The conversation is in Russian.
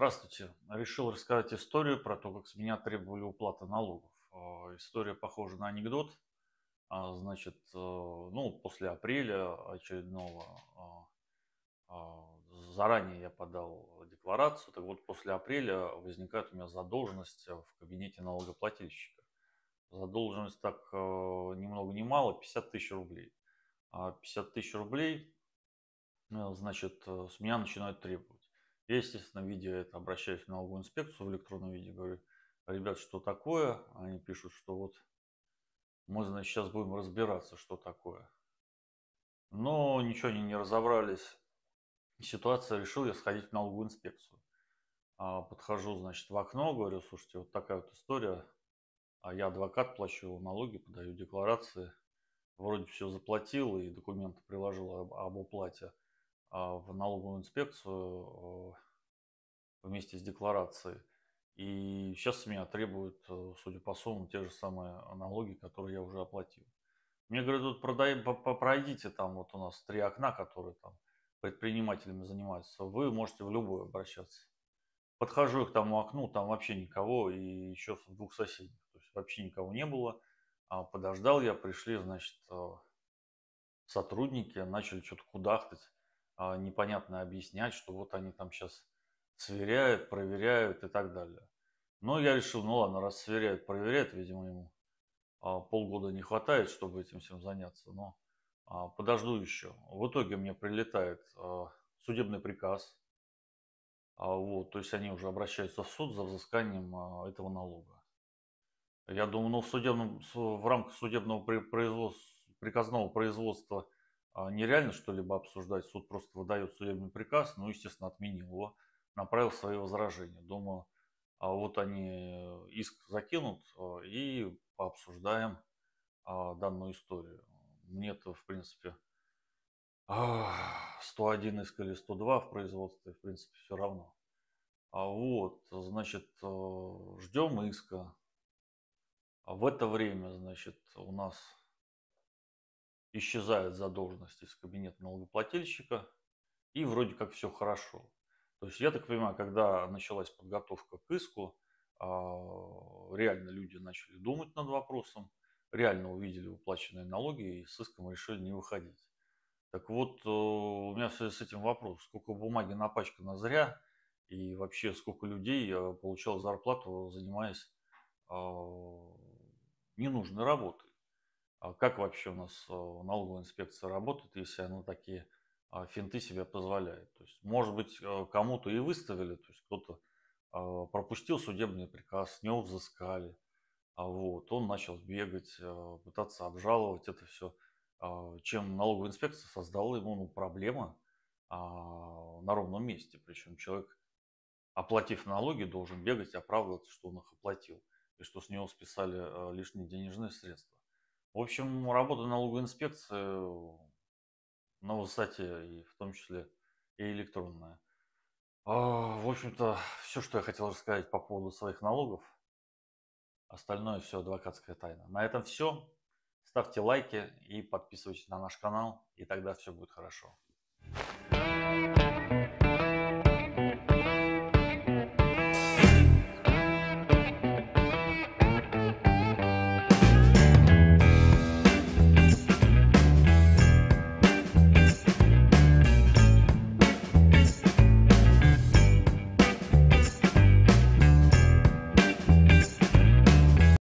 Здравствуйте. Решил рассказать историю про то, как с меня требовали уплата налогов. Э, история похожа на анекдот. А, значит, э, ну, после апреля очередного э, заранее я подал декларацию. Так вот, после апреля возникает у меня задолженность в кабинете налогоплательщика. Задолженность так ни много ни мало, 50 тысяч рублей. 50 а тысяч рублей, значит, с меня начинают требовать. Я, естественно, видя это, обращаюсь в налоговую инспекцию в электронном виде, говорю, ребят, что такое? Они пишут, что вот мы, значит, сейчас будем разбираться, что такое. Но ничего они не разобрались. Ситуация решил я сходить в налоговую инспекцию. А, подхожу, значит, в окно, говорю, слушайте, вот такая вот история. А я адвокат, плачу налоги, подаю декларации. Вроде все заплатил и документы приложил об, об уплате. А, в налоговую инспекцию а, вместе с декларацией. И сейчас меня требуют, а, судя по суммам, те же самые налоги, которые я уже оплатил. Мне говорят, вот продай, пройдите там, вот у нас три окна, которые там предпринимателями занимаются. Вы можете в любое обращаться. Подхожу к тому окну, там вообще никого, и еще в двух соседних То есть вообще никого не было. Подождал я, пришли, значит, сотрудники, начали что-то кудахтать. А, непонятно объяснять, что вот они там сейчас сверяют, проверяют и так далее. Но я решил, ну ладно, раз сверяют, проверяют, видимо, ему а, полгода не хватает, чтобы этим всем заняться, но а, подожду еще. В итоге мне прилетает судебный приказ, вот, то есть они уже обращаются в суд за взысканием этого налога. Я думаю, ну в, судебном, в рамках судебного производства, приказного производства – а, нереально что-либо обсуждать. Суд просто выдает судебный приказ, ну, естественно, отменил его, направил свои возражения. Думаю, а вот они э, иск закинут э, и пообсуждаем а, данную историю. мне это в принципе, 101 иск или 102 в производстве, в принципе, все равно. А вот, значит, э, ждем иска. В это время, значит, у нас исчезает задолженность из кабинета налогоплательщика, и вроде как все хорошо. То есть я так понимаю, когда началась подготовка к иску, а, реально люди начали думать над вопросом, реально увидели уплаченные налоги и с иском решили не выходить. Так вот, э, у меня в связи с этим вопрос, сколько бумаги напачкано зря и вообще сколько людей э, получал зарплату, занимаясь а, ненужной работой. А как вообще у нас э, налоговая инспекция работает, если она такие а, финты себе позволяет. То есть, может быть, э, кому-то и выставили, то есть кто-то а, пропустил судебный приказ, с него взыскали, вот, он начал бегать, э, пытаться обжаловать это все, чем налоговая инспекция создала ему ну, проблема на ровном месте. Причем человек, оплатив налоги, должен бегать и оправдываться, что он их оплатил, и что с него списали лишние денежные средства. В общем, работа налогоинспекции на ну, высоте, и в том числе и электронная. А, в общем-то, все, что я хотел рассказать по поводу своих налогов. Остальное все адвокатская тайна. На этом все. Ставьте лайки и подписывайтесь на наш канал, и тогда все будет хорошо. thank you